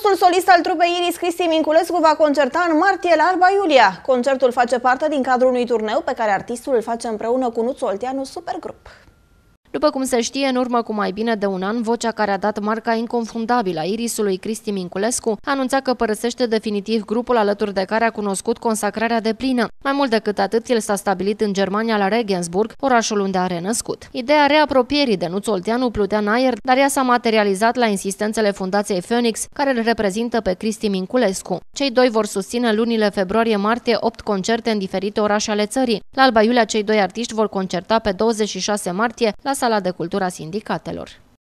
Fostul solist al trupei Iris Cristi Minculescu va concerta în martie la Alba Iulia. Concertul face parte din cadrul unui turneu pe care artistul îl face împreună cu Nuț Olteanu Supergrup. După cum se știe, în urmă cu mai bine de un an, vocea care a dat marca inconfundabilă a irisului Cristi Minculescu anunța că părăsește definitiv grupul alături de care a cunoscut consacrarea de plină. Mai mult decât atât, el s-a stabilit în Germania la Regensburg, orașul unde a renăscut. Ideea reapropierii de Nuț Olteanu plutea în aer, dar ea s-a materializat la insistențele Fundației Phoenix, care îl reprezintă pe Cristi Minculescu. Cei doi vor susține lunile februarie-martie 8 concerte în diferite orașe ale țării. La Alba Iulia, cei doi artiști vor concerta pe 26 martie la Sala de Cultura Sindicatelor.